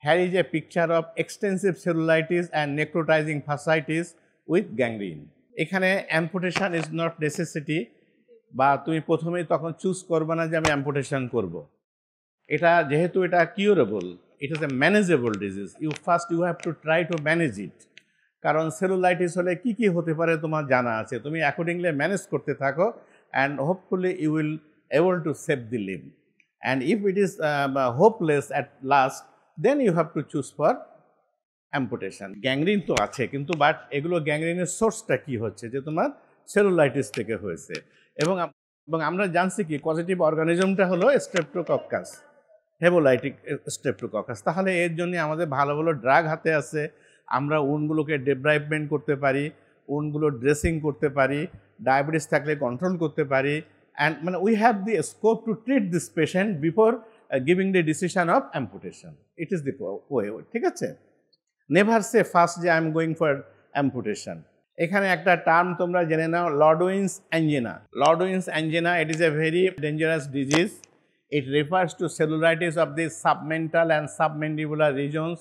Here is a picture of extensive cellulitis and necrotizing fasciitis with gangrene. এখানে amputation is not necessity বা তুমি প্রথমেই তখন choose করবে না যে আমি অ্যাম্পুটেশন করব। এটা যেহেতু এটা curable it is a manageable disease you first you have to try to manage it কারণ সেলুলাইটিস হলে কি কি হতে পারে তোমার জানা আছে তুমি অ্যাকর্ডিংলি ম্যানেজ করতে থাকো and hopefully you will able to save the live and if it is hopeless at last then you have to choose for amputation gangrene তো আছে কিন্তু বাট এগুলো গ্যাংরিনের সোর্সটা কি হচ্ছে যে তোমার সেলুলাইটিস থেকে হয়েছে এবং এবং আমরা জানছি কি পজিটিভ অর্গানিজমটা হলো স্টেপটোকক্কাস হেবোলাইটিক স্টেপটোকক্কাস তাহলে এর জন্য আমাদের ভালো ভালো ড্রাগ হাতে আছে আমরা উনগুলোকে ডেভেলপমেন্ট করতে পারি উনগুলো ড্রেসিং করতে পারি ডায়াবেটিস থাকলে কন্ট্রোল করতে পারি অ্যান্ড মানে we have the scope to treat this patient before giving the decision of amputation it is the way ঠিক আছে নেভার সে ফার্স্ট যে I am going for amputation এখানে একটা টার্ম তোমরা জেনে নাও Ludwig's angina Ludwig's angina it is a very dangerous disease it refers to cellulitis of the submental and submandibular regions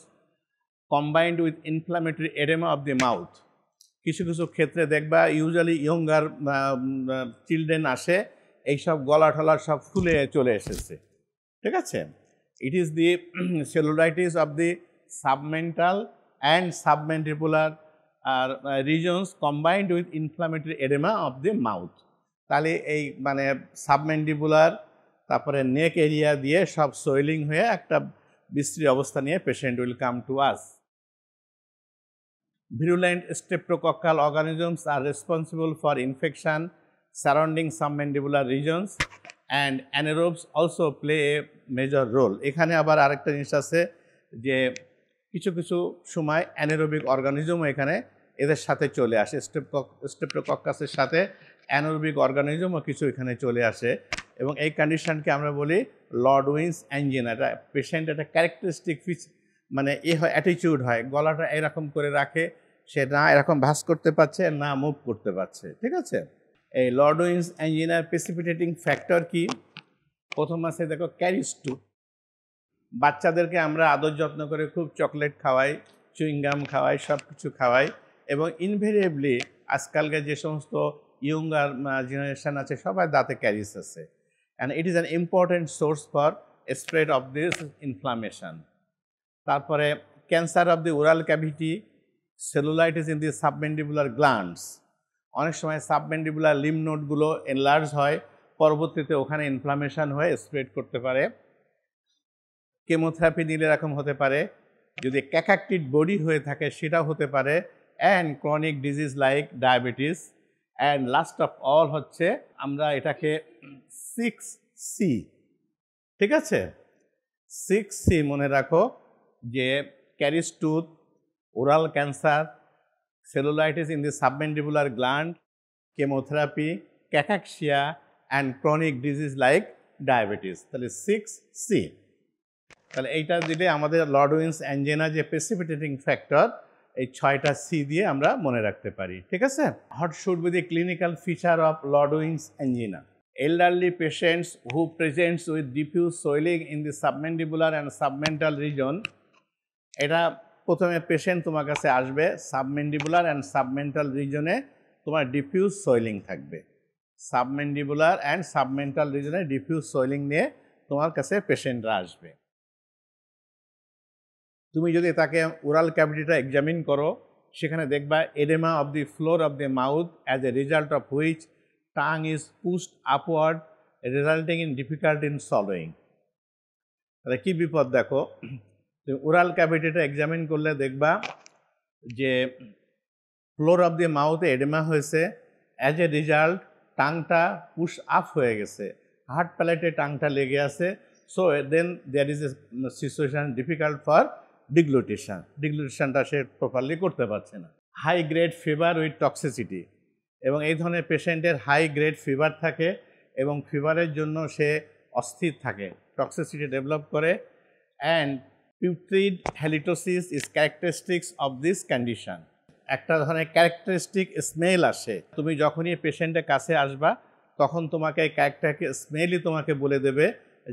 combined with inflammatory oedema of the mouth কিছু কিছু ক্ষেত্রে দেখবা usually younger children আসে এইসব গলা ঠলা সব ফুলে চলে এসেছে ঠিক আছে it is the cellulitis of the submental and submandibular আর regions combined with inflammatory oedema of the mouth তাহলে এই মানে সাবমেন্টিপুলার তারপরে নেক এরিয়া দিয়ে সব সোয়েলিং হয়ে একটা বিশ্রী অবস্থা নিয়ে patient will come to us virulent streptococcal organisms are responsible for infection surrounding submandibular regions and anaerobes also play a major role এখানে আবার আরেকটা জিনিস আছে যে কিছু কিছু সময় অ্যানেরোবিক অর্গানিজমও এখানে এদের সাথে চলে আসে স্টেপ্টোকক্কাসের সাথে অ্যানোরোবিক অর্গানিজমও কিছু এখানে চলে আসে এবং এই কন্ডিশনকে আমরা বলি লর্ড উইন্স অ্যাঞ্জিনা এটা পেশেন্ট একটা ক্যারেক্টারিস্টিক ফিচ মানে এ হয় অ্যাটিচিউড হয় গলাটা এরকম করে রাখে সে না এরকম ভাস করতে পারছে না মুভ করতে পারছে ঠিক আছে এই লর্ড উইন্স ইঞ্জিনার প্রেসিপিটেটিং ফ্যাক্টর কি প্রথম আছে দেখো ক্যারিস টু বাচ্চাদেরকে আমরা আদর যত্ন করে খুব চকলেট খাওয়াই চুইংগাম খাওয়াই সব কিছু খাওয়াই এবং ইনভেরিয়েবলি আজকালকার যে সমস্ত ইয়ঙ্গার জেনারেশান আছে সবার দাঁতে ক্যারিস আছে and it is an important source for spread of this inflammation তারপরে cancer of the oral cavity cellulitis in the submandibular glands অনেক সময় সাবমেন্ডিবুলার লিম নোটগুলো এনলার্জ হয় পরবর্তীতে ওখানে ইনফ্লামেশান হয়ে স্প্রেড করতে পারে কেমোথেরাপি নিলে এরকম হতে পারে যদি ক্যাকাক্টিড বডি হয়ে থাকে সেটাও হতে পারে and chronic disease like diabetes and last of all হচ্ছে আমরা এটাকে সিক্স সি ঠিক আছে সিক্স সি মনে রাখো যে caries tooth oral cancer cellulitis in the submandibular gland chemotherapy cachexia and chronic disease like diabetes তাহলে সিক্স সি তাহলে এইটা দিলে আমাদের লডউইন্স অ্যাঞ্জেনা যে প্রেসিপিটেটিং ফ্যাক্টর এই ছয়টা সি দিয়ে আমরা মনে রাখতে পারি ঠিক আছে what should be the clinical feature of Ludwig's angina elderly patients who presents with diffuse swelling in the submandibular and submental region এটা প্রথমে পেশেন্ট তোমার কাছে আসবে সাবমেন্ডিবুলার অ্যান্ড সাবমেন্টাল রিজনে তোমার ডিফিউজ সয়েলিং থাকবে সাবমেন্ডিবুলার অ্যান্ড সাবমেন্টাল রিজনে diffuse swelling নিয়ে তোমার কাছে পেশেন্টরা আসবে তুমি যদি তাকে ওরাল ক্যাভিটিটা এক্সামিন করো সেখানে দেখবা oedema of the floor of the mouth as a result of which tongue is pushed upward resulting in difficult in swallowing তাহলে কী বিপদ দেখো ওরাল ক্যাভিটিটা এক্সামিন করলে দেখবা যে ফ্লোর অফ দি মাউথে এডেমা হয়েছে অ্যাজ এ রেজাল্ট টাংটা পুশ আপ হয়ে গেছে হার্ট প্যালেটে টাংটা লেগে আছে so then there is a situation difficult for deglutition ডিগ্লুটেশনটা সে প্রপারলি করতে পারছে না high grade fever with toxicity এবং এই ধরনের পেশেন্টের হাই গ্রেড ফিভার থাকে এবং ফিভারের জন্য সে অস্থির থাকে টক্সিসিটি ডেভেলপ করে and Putrid halitosis is characteristics of this condition. একটা ধরনের ক্যারেক্টারিস্টিক স্মেল আসে তুমি যখনই পেশেন্টের কাছে আসবা তখন তোমাকে ক্যারেক্টারকে স্মেলই তোমাকে বলে দেবে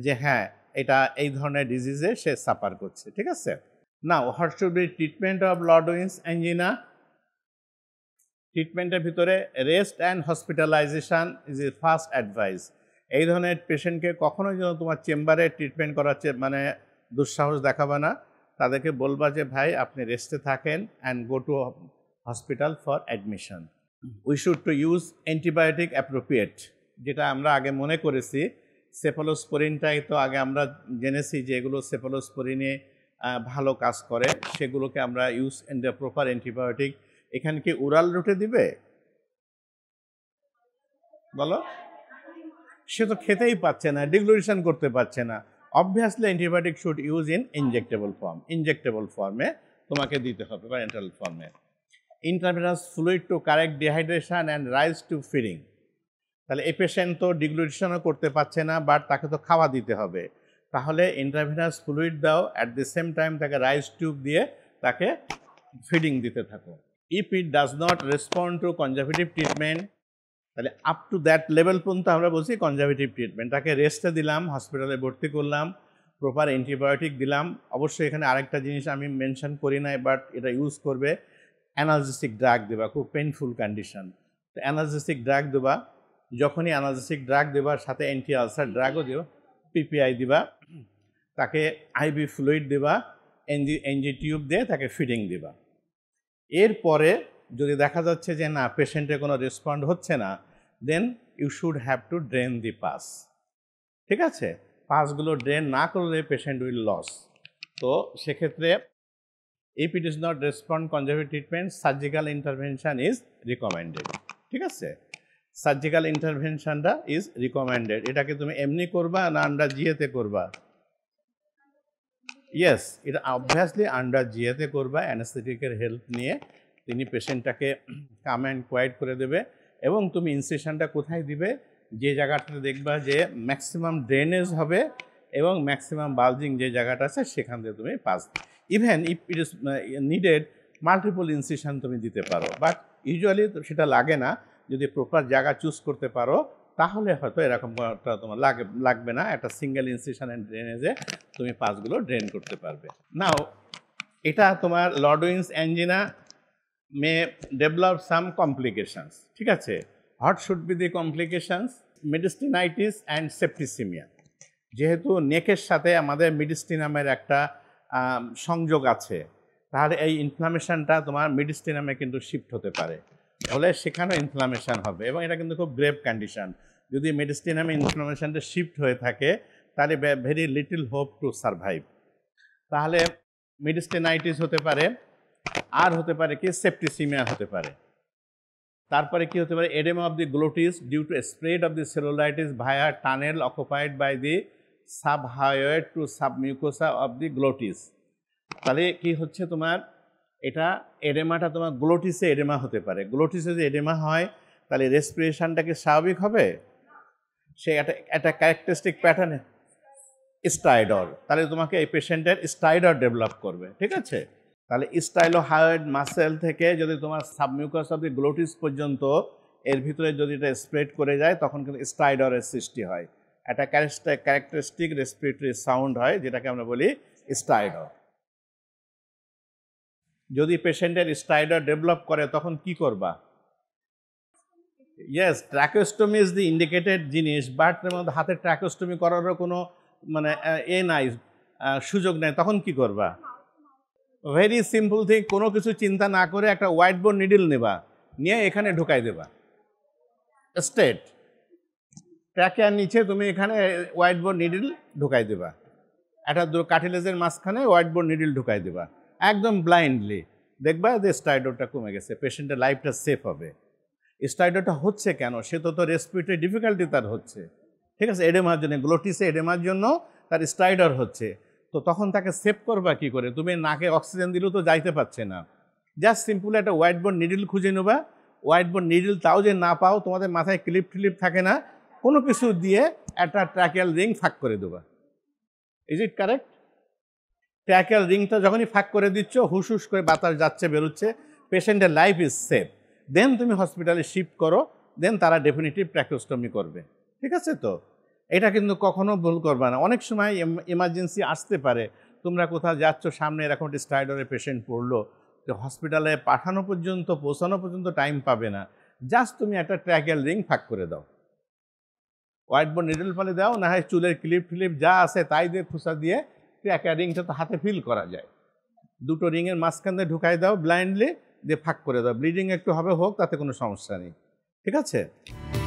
যে হ্যাঁ এটা এই ধরনের ডিজিজে সে সাফার করছে ঠিক আছে না what be treatment of Ludwig's angina ট্রিটমেন্টের ভিতরে rest and hospitalisation is a first advice এই ধরনের পেশেন্টকে কখনোই যেন তোমার চেম্বারে ট্রিটমেন্ট করার মানে দুঃসাহস দেখাবে না তাদেরকে বলবা যে ভাই আপনি রেস্টে থাকেন and go to hospital for admission we should to use antibiotic appropriate যেটা আমরা আগে মনে করেছি সেফলোস্পোরিনটাই তো আগে আমরা জেনেছি যে এগুলো সেফলোস্পোরিনে ভালো কাজ করে সেগুলোকে আমরা ইউজ প্রপার অ্যান্টিবায়োটিক এখানে কি উরাল রুটে দিবে বলো সে তো খেতেই পাচ্ছে না ডিগ্লোরেশন করতে পারছে না obviously antibiotic should use in injectable form injectable ফর্মে তোমাকে দিতে হবে বা এন্টারাল ফর্মে intravenous fluid to correct dehydration and Ryle's tube feeding তাহলে এই পেশেন্ট তো ডিগ্লুটেশনও করতে পারছে না বাট তাকে তো খাওয়া দিতে হবে তাহলে ইন্টারভেনাস ফ্লুইড দাও অ্যাট দ্য সেম টাইম তাকে রাইস টিউব দিয়ে তাকে ফিডিং দিতে থাকো if it does not respond to conservative treatment তাহলে আপ টু দ্যাট লেভেল পর্যন্ত আমরা বলছি কনজারভেটিভ ট্রিটমেন্ট তাকে রেস্টে দিলাম হসপিটালে ভর্তি করলাম প্রপার অ্যান্টিবায়োটিক দিলাম অবশ্যই এখানে আরেকটা জিনিস আমি মেনশন করি নাই বাট এটা ইউজ করবে অ্যানালজিস্টিক ড্রাগ দেবা খুব পেনফুল কন্ডিশন তো অ্যানালজিস্টিক ড্রাগ দেবা যখনই অ্যানালজিস্টিক ড্রাগ দেবার সাথে অ্যান্টি আলসার ড্রাগও দেব পিপিআই দিবা তাকে আইবি ফ্লুইড দেবা এনজি এনজি টিউব দিয়ে তাকে ফিডিং দেবা এরপরে যদি দেখা যাচ্ছে যে না পেশেন্টের কোনো রেসপন্ড হচ্ছে না then you should have to drain the pus ঠিক আছে পাসগুলো ড্রেন না করলে পেশেন্ট উইল লস তো সেক্ষেত্রে if it is not respond conservative treatment surgical intervention is recommended ঠিক আছে সার্জিক্যাল ইন্টারভেনশানটা ইজ রিকমেন্ডেড এটাকে তুমি এমনি করবা না আন্ডার জিএতে করবা ইয়েস এটা অবভিয়াসলি আন্ডার জিএতে করবা অ্যানাস্থেটিকের হেল্প নিয়ে তিনি পেশেন্টটাকে কাম অ্যান্ড কোয়াইট করে দেবে এবং তুমি ইনসেশনটা কোথায় দিবে যে জায়গাটাতে দেখবা যে ম্যাক্সিমাম ড্রেনেজ হবে এবং ম্যাক্সিমাম বালজিং যে জায়গাটা আছে সেখান থেকে তুমি pus even if it is needed multiple incision তুমি দিতে পারো বাট ইউজুয়ালি সেটা লাগে না যদি প্রপার জায়গা চুজ করতে পারো তাহলে হয়তো একটা তোমার লাগে লাগবে না একটা সিঙ্গেল ইনসেশন অ্যান্ড ড্রেনেজে তুমি পাসগুলো ড্রেন করতে পারবে নাও এটা তোমার Ludwig's angina may develop some complications. ঠিক আছে? What should be the complications? Mediastinitis and septicemia. যেহেতু নেকের সাথে আমাদের মেডিস্টিনামের একটা সংযোগ আছে তাহলে এই ইনফ্লামেশনটা তোমার মিডিস্টিনামে কিন্তু শিফট হতে পারে তাহলে সেখানেও ইনফ্লামেশন হবে এবং এটা কিন্তু খুব গ্রেভ কন্ডিশন যদি মেডিস্টিনামে ইনফ্লামেশনটা শিফট হয়ে থাকে তাহলে very little hope to survive তাহলে মেডিস্টিনাইটিস হতে পারে আর হতে পারে কি সেপ্টিসিমিয়া হতে পারে তারপরে কি হতে পারে oedema of the glottis due to spread of the cellulitis via tunnel occupied by the subhyoid to submucosa of the glottis তাহলে কি হচ্ছে তোমার এটা এডেমাটা তোমার গ্লোটিসে এডেমা হতে পারে গ্লোটিসে যে এডেমা হয় তাহলে রেসপিরেশনটা কি স্বাভাবিক হবে সে একটা একটা ক্যারেক্টারিস্টিক প্যাটার্নে স্টাইডর তাহলে তোমাকে এই পেশেন্টের স্টাইডর ডেভেলপ করবে ঠিক আছে তাহলে স্টাইলো হায়ার্ড মাসেল থেকে যদি তোমার সাবমিউকাস অব দি গ্লোটিস পর্যন্ত এর ভিতরে যদি এটা স্প্রেড করে যায় তখন কিন্তু স্টাইডরের সৃষ্টি হয় একটা ক্যারেক্টারিস্টিক রেসপিরেটরি সাউন্ড হয় যেটাকে আমরা বলি স্টাইডর যদি পেশেন্টের স্টাইডর ডেভেলপ করে তখন কি করবা yes tracheostomy is the indicated জিনিস বাট হাতে ট্র্যাকোস্টমি করারও কোনো মানে এ নাই সুযোগ নেই তখন কি করবা ভেরি সিম্পল থিং কোনো কিছু চিন্তা না করে একটা হোয়াইট বোর্ড নিডল নেবা নিয়ে এখানে ঢুকাই দেবা স্টেট ট্র্যাকের নিচে তুমি এখানে হোয়াইট বোর্ড নিডল ঢুকাই দেবা একটা দু কাঠিলেজের মাঝখানে হোয়াইট বোর্ড নিডল ঢুকাই দেবা একদম ব্লাইন্ডলি দেখবা যে স্টাইডোরটা কমে গেছে পেশেন্টের লাইফটা সেফ হবে স্টাইডোরটা হচ্ছে কেন সে তো তো রেসপিটের ডিফিকাল্টি তার হচ্ছে ঠিক আছে এডেমার জন্য গ্লোটিসে এডেমার জন্য তার স্টাইডার হচ্ছে তো তখন তাকে সেভ করবা কি করে তুমি নাকে অক্সিজেন দিলেও তো যাইতে পারছে না জাস্ট সিম্পল একটা হোয়াইট বোর্ড নিডল খুঁজে নেবা হোয়াইট বোর্ড নিডল তাও যে না পাও তোমাদের মাথায় ক্লিপ ফ্লিপ থাকে না কোনো কিছু দিয়ে একটা ট্র্যাকেল রিং ফাঁক করে দেবা ইজ ইট কারেক্ট ট্র্যাকেল রিংটা যখনই ফাঁক করে দিচ্ছ হুস করে বাতাস যাচ্ছে বেরোচ্ছে পেশেন্টের লাইফ ইজ সেফ দেন তুমি হসপিটালে শিফট করো দেন তারা ডেফিনেটলি প্র্যাকোস্টমি করবে ঠিক আছে তো এটা কিন্তু কখনো ভুল করবে না অনেক সময় এমার্জেন্সি আসতে পারে তোমরা কোথাও যাচ্ছ সামনে এরকম একটি স্টাইডরে পেশেন্ট পড়লো যে হসপিটালে পাঠানো পর্যন্ত পৌঁছানো পর্যন্ত টাইম পাবে না জাস্ট তুমি একটা ট্র্যাকেল রিং ফাঁক করে দাও হোয়াইট বোর্ড নিডল ফালে দাও না হয় চুলের ক্লিপ ফ্লিপ যা আছে তাই দিয়ে খুঁচা দিয়ে ট্র্যাকের রিংটা তো হাতে ফিল করা যায় দুটো রিংয়ের মাঝখান দিয়ে ঢুকাই দাও ব্লাইন্ডলি দিয়ে ফাঁক করে দাও ব্লিডিং একটু হবে হোক তাতে কোনো সমস্যা নেই ঠিক আছে